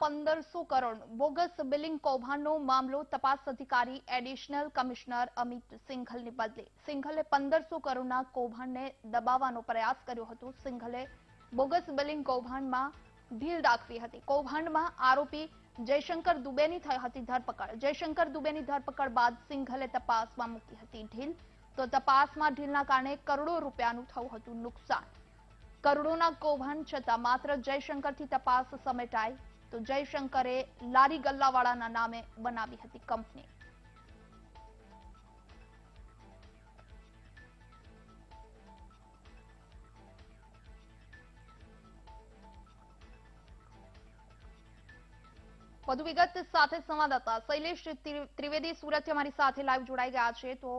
પંદરસો crore bogus billing કૌભાંડનો મામલો તપાસ અધિકારી એડિશનલ કમિશનર અમિત સિંઘલને બદલે સિંઘલે પંદરસો કરોડના કૌભાંડને દબાવવાનો પ્રયાસ કર્યો હતો સિંઘલે બોગસ બિલિંગ કૌભાંડમાં ઢીલ દાખવી હતી કૌભાંડમાં આરોપી જયશંકર દુબેની થઈ હતી ધરપકડ જયશંકર દુબેની ધરપકડ બાદ સિંઘલે તપાસમાં મૂકી હતી ઢીલ તો તપાસમાં ઢીલના કારણે કરોડો રૂપિયાનું થયું હતું નુકસાન કરોડોના કૌભાંડ છતાં માત્ર જયશંકરથી તપાસ સમેટાય તો જયશંકરે લારી ગલ્લાવાળાના નામે બનાવી હતી કંપની વધુ વિગત સાથે સંવાદદાતા શૈલેષ ત્રિવેદી સુરતથી અમારી સાથે લાઈવ જોડાઈ ગયા છે તો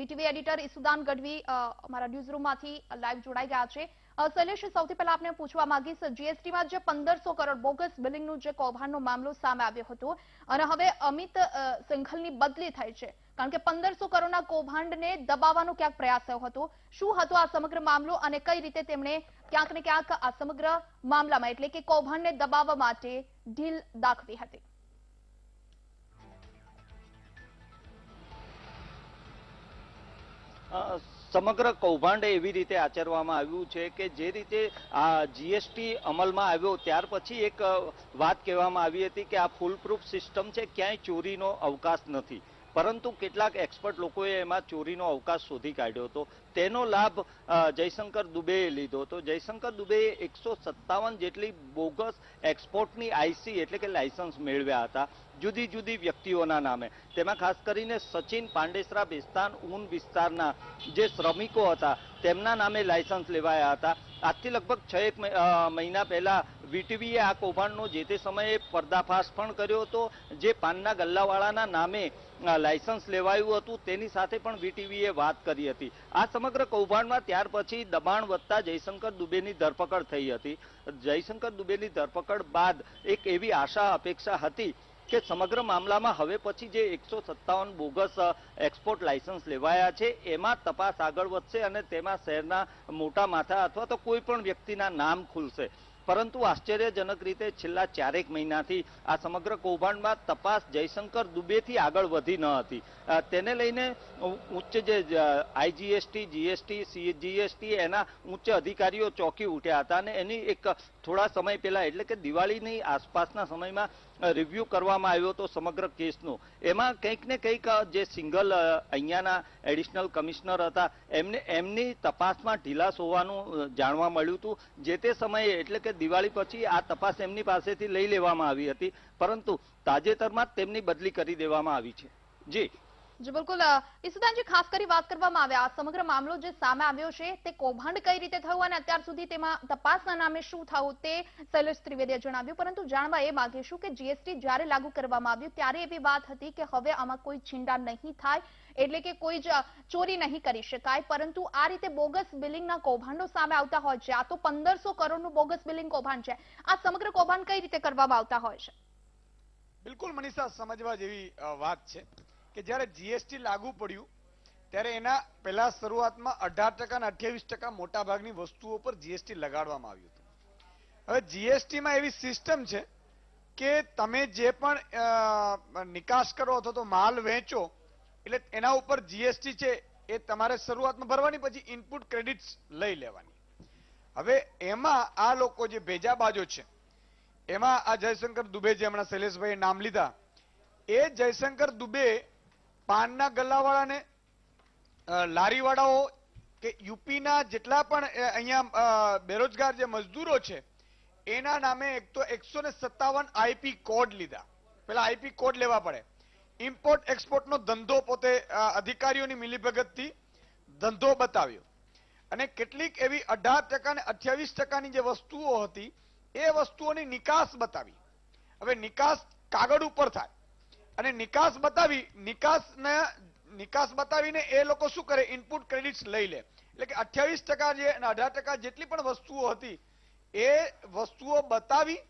બીટીવી એડિટર ઈસુદાન ગઢવી અમારા ન્યૂઝ રૂમમાંથી લાઈવ જોડાઈ ગયા છે શૈલેષ સૌથી પહેલા આપને પૂછવા માંગીશ જીએસટીમાં જે પંદરસો કરોડ બોગસ બિલિંગનું જે કૌભાંડનો મામલો સામે આવ્યો હતો અને હવે અમિત સિંઘલની બદલી થઈ છે કારણ કે પંદરસો કરોડના કૌભાંડને દબાવવાનો ક્યાંક પ્રયાસ થયો હતો શું હતો આ સમગ્ર મામલો અને કઈ રીતે તેમણે ક્યાંક ને ક્યાંક આ સમગ્ર મામલામાં એટલે કે કૌભાંડને દબાવવા માટે ઢીલ દાખવી હતી સમગ્ર કૌભાંડ એવી રીતે આચરવામાં આવ્યું છે કે જે રીતે આ જીએસટી અમલમાં આવ્યો ત્યાર પછી એક વાત કહેવામાં આવી હતી કે આ ફૂલપ્રૂફ સિસ્ટમ છે ક્યાંય ચોરીનો અવકાશ નથી પરંતુ કેટલાક એક્સપર્ટ લોકોએ એમાં ચોરીનો અવકાશ શોધી કાઢ્યો હતો તેનો લાભ જયશંકર દુબેએ લીધો હતો જયશંકર દુબેએ એકસો સત્તાવન જેટલી બોગસ એક્સપોર્ટની આઈસી એટલે કે લાયસન્સ મેળવ્યા હતા જુદી જુદી વ્યક્તિઓના નામે તેમાં ખાસ કરીને સચિન પાંડેસરા બેસ્તાન ઊન વિસ્તારના જે શ્રમિકો હતા તેમના નામે લાયસન્સ લેવાયા હતા આજથી લગભગ છ એક મહિના પહેલા વીટીવીએ આ કૌભાંડનો જે તે સમયે પર્દાફાશ પણ કર્યો હતો જે પાનના ગલ્લાવાળાના નામે લાયસન્સ લેવાયું હતું તેની સાથે પણ વીટીવીએ વાત કરી હતી આ સમગ્ર કૌભાંડમાં ત્યાર પછી દબાણ વધતા જયશંકર દુબેની ધરપકડ થઈ હતી જયશંકર દુબેની ધરપકડ બાદ એક એવી આશા અપેક્ષા હતી કે સમગ્ર મામલામાં હવે પછી જે એકસો સત્તાવન બોગસ એક્સપોર્ટ લાયસન્સ લેવાયા છે એમાં તપાસ આગળ વધશે અને તેમાં શહેરના મોટા માથા અથવા તો કોઈ પણ વ્યક્તિના નામ ખુલશે પરંતુ આશ્ચર્યજનક રીતે છેલ્લા ચારેક મહિનાથી આ સમગ્ર કૌભાંડમાં તપાસ જયશંકર દુબેથી આગળ વધી ન હતી તેને લઈને ઉચ્ચ જે આઈજીએસટી જીએસટી સીજીએસટી એના ઉચ્ચ અધિકારીઓ ચોંકી ઉઠ્યા હતા અને એની એક થોડા સમય પહેલા એટલે કે દિવાળીની આસપાસના સમયમાં રિવ્યૂ કરવામાં આવ્યો હતો સમગ્ર કેસનો એમાં કંઈક ને કંઈક જે સિંગલ અહીંયાના એડિશનલ કમિશનર હતા એમને એમની તપાસમાં ઢીલાસ હોવાનું જાણવા મળ્યું હતું જે તે સમયે એટલે કે દિવાળી પછી આ તપાસ એમની પાસેથી લઈ લેવામાં આવી હતી પરંતુ તાજેતરમાં તેમની બદલી કરી દેવામાં આવી છે જી જી બિલકુલ ઈસુદાનજી ખાસ કરી વાત કરવામાં આવે આ સમગ્ર મામલો જે સામે આવ્યો છે તે કૌભાંડ કઈ રીતે થયું અને અત્યાર સુધી તેમાં તપાસના નામે શું થયું તે શૈલેષ ત્રિવેદીએ જણાવ્યું પરંતુ જાણવા એ માંગીશું કે જીએસટી જ્યારે લાગુ કરવામાં આવ્યું ત્યારે એવી વાત હતી કે હવે આમાં કોઈ છીંડા નહીં થાય એટલે કે કોઈ જ ચોરી નહીં કરી શકાય પરંતુ આ રીતે બોગસ બિલિંગના કૌભાંડો સામે આવતા હોય છે આ તો પંદરસો કરોડનું બોગસ બિલિંગ કૌભાંડ છે આ સમગ્ર કૌભાંડ કઈ રીતે કરવામાં આવતા હોય છે બિલકુલ મનીષા સમજવા જેવી વાત છે કે જ્યારે જીએસટી લાગુ પડ્યું ત્યારે એના પહેલા શરૂઆતમાં અઢાર ટકા અને અઠ્યાવીસ ટકા મોટાભાગની વસ્તુઓ પર જીએસટી લગાડવામાં આવ્યું હતું હવે જીએસટીમાં એવી સિસ્ટમ છે કે તમે જે પણ નિકાસ કરો અથવા તો માલ વેચો એટલે એના ઉપર જીએસટી છે એ તમારે શરૂઆતમાં ભરવાની પછી ઇનપુટ ક્રેડિટ્સ લઈ લેવાની હવે એમાં આ લોકો જે ભેજા બાજો છે એમાં આ જયશંકર દુબે જે હમણાં શૈલેષભાઈએ નામ લીધા એ જયશંકર દુબે પાનના ગલ્લાવાળાને લારીવાળાઓ કે યુપીના જેટલા પણ અહીંયા બેરોજગાર જે મજદૂરો છે એના નામે એક તો એકસો ને સત્તાવન આઈપી કોડ લીધા પેલા આઈપી કોડ લેવા પડે ઇમ્પોર્ટ એક્સપોર્ટનો ધંધો પોતે અધિકારીઓની મિલીભગતથી ધંધો બતાવ્યો અને કેટલીક એવી અઢાર ટકા ને અઠ્યાવીસ ટકાની જે વસ્તુઓ હતી એ વસ્તુઓની નિકાસ બતાવી હવે નિકાસ કાગળ ઉપર થાય અને નિકાસ બતાવી નિકાસને નિકાસ બતાવીને એ લોકો શું કરે ઇનપુટ ક્રેડિટ્સ લઈ લે એટલે કે અઠ્યાવીસ ટકા જે અઢાર ટકા જેટલી પણ વસ્તુઓ હતી એ વસ્તુઓ બતાવી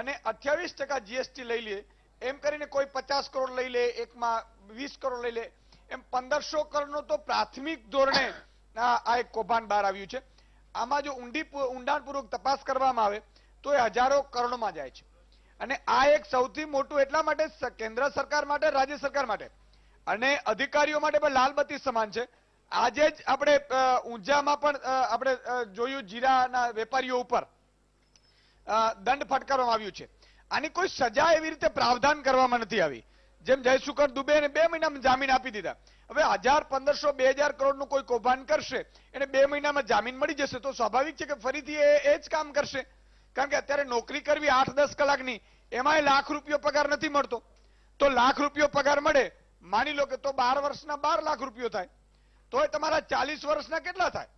અને અઠ્યાવીસ ટકા જીએસટી લઈ લે એમ કરીને કોઈ પચાસ કરોડ લઈ લે એકમાં વીસ કરોડ લઈ લે એમ પંદરસો કરોડનો તો પ્રાથમિક ધોરણે આ એક કૌભાંડ બહાર આવ્યું છે આમાં જો ઊંડી ઊંડાણપૂર્વક તપાસ કરવામાં આવે તો એ હજારો કરોડમાં જાય છે અને આ એક સૌથી મોટું એટલા માટે કેન્દ્ર સરકાર માટે રાજ્ય સરકાર માટે અને અધિકારીઓ માટે પણ લાલબત્તી સમાન છે આજે જ આપણે ઊંઝામાં પણ આપણે જોયું જીરાના વેપારીઓ ઉપર દંડ ફટકારવામાં આવ્યું છે આની કોઈ સજા એવી રીતે પ્રાવધાન કરવામાં નથી આવી જેમ જયશુકર દુબે બે મહિનામાં જામીન આપી દીધા હવે હજાર પંદરસો બે હજાર કરોડનું કોઈ કૌભાંડ કરશે એને બે મહિનામાં જામીન મળી જશે તો સ્વાભાવિક છે કે ફરીથી એ જ કામ કરશે કારણ કે અત્યારે નોકરી કરવી આઠ દસ કલાકની એમાંય લાખ રૂપિયો પગાર નથી મળતો તો લાખ રૂપિયો પગાર મળે માની લો કે તો બાર વર્ષના બાર લાખ રૂપિયો થાય તો એ તમારા ચાલીસ વર્ષના કેટલા થાય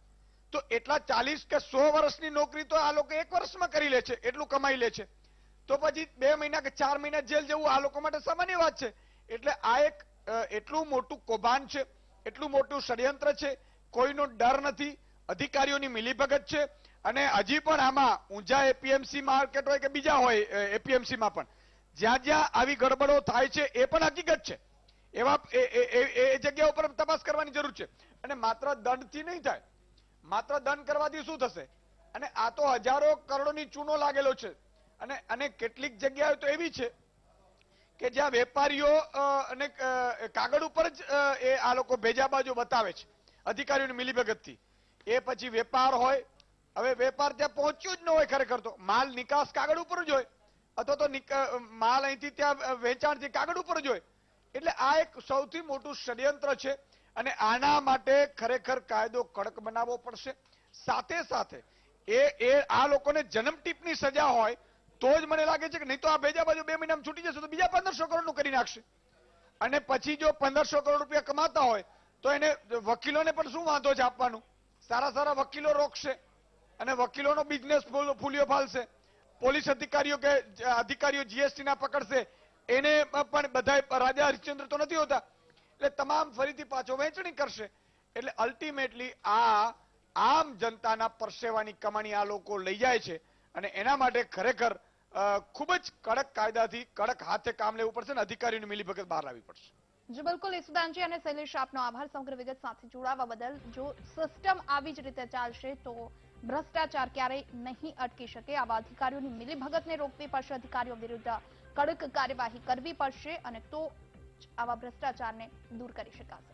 તો એટલા ચાલીસ કે સો વર્ષની નોકરી તો આ લોકો એક વર્ષમાં કરી લે છે એટલું કમાઈ લે છે તો પછી બે મહિના કે ચાર મહિના જેલ જવું આ લોકો માટે સામાન્ય વાત છે એટલે આ એક એટલું મોટું કૌભાંડ છે એટલું મોટું ષડયંત્ર છે કોઈનો ડર નથી અધિકારીઓની મિલીભગત છે અને હજી પણ આમાં ઊંઝા એપીએમસી માર્કેટ હોય કે બીજા હોય એપીએમસી માં પણ જ્યાં જ્યાં આવી ગડબડો થાય છે એ પણ હકીકત છે એવા એ જગ્યા ઉપર તપાસ કરવાની જરૂર છે અને માત્ર દંડથી નહીં થાય માત્ર દંડ કરવાથી શું થશે અને આ તો હજારો કરોડોની ચૂનો લાગેલો છે અને અને કેટલીક જગ્યાઓ તો એવી છે કે જ્યાં વેપારીઓ અને કાગળ ઉપર જ એ આ લોકો ભેજા બાજુ બતાવે છે અધિકારીઓની મિલીભગતથી એ પછી વેપાર હોય હવે વેપાર ત્યાં પહોંચ્યું જ ન હોય ખરેખર તો માલ નિકાસ કાગળ ઉપર જ હોય અથવા તો માલ અહીંથી ત્યાં વેચાણથી કાગળ ઉપર જ હોય એટલે આ એક સૌથી મોટું ષડયંત્ર છે અને આના માટે ખરેખર કાયદો કડક બનાવવો પડશે સાથે સાથે એ એ આ લોકોને જન્મ ટીપની સજા હોય તો જ મને લાગે છે કે નહીં તો આ બેજા બાજુ બે મહિનામાં છૂટી જશે તો બીજા પંદરસો કરોડનું કરી નાખશે અને પછી જો પંદરસો કરોડ રૂપિયા કમાતા હોય તો એને વકીલોને પણ શું વાંધો છે આપવાનું સારા સારા વકીલો રોકશે અને વકીલોનો બિઝનેસ ફૂલ્યો ફાલશે પોલીસ અધિકારીઓ કે અધિકારીઓ જીએસટી ના પકડશે એને પણ બધા રાજા હરિશ્ચંદ્ર તો નથી હોતા એટલે તમામ ફરીથી પાછો વહેંચણી કરશે એટલે અલ્ટિમેટલી આ આમ જનતાના પરસેવાની કમાણી આ લોકો લઈ જાય છે અને એના માટે ખરેખર ખૂબ જ કડક કાયદાથી કડક હાથે કામ લેવું પડશે અને અધિકારીઓની મિલીભગત બહાર લાવવી પડશે જી બિલકુલ ઈસુદાનજી અને શૈલેષ આપનો આભાર સમગ્ર વિગત સાથે જોડાવા બદલ જો સિસ્ટમ આવી જ રીતે ચાલશે તો ભ્રષ્ટાચાર ક્યારેય નહીં અટકી શકે આવા અધિકારીઓની મિલીભગતને રોકવી પડશે અધિકારીઓ વિરુદ્ધ કડક કાર્યવાહી કરવી પડશે અને તો આવા ભ્રષ્ટાચારને દૂર કરી શકાશે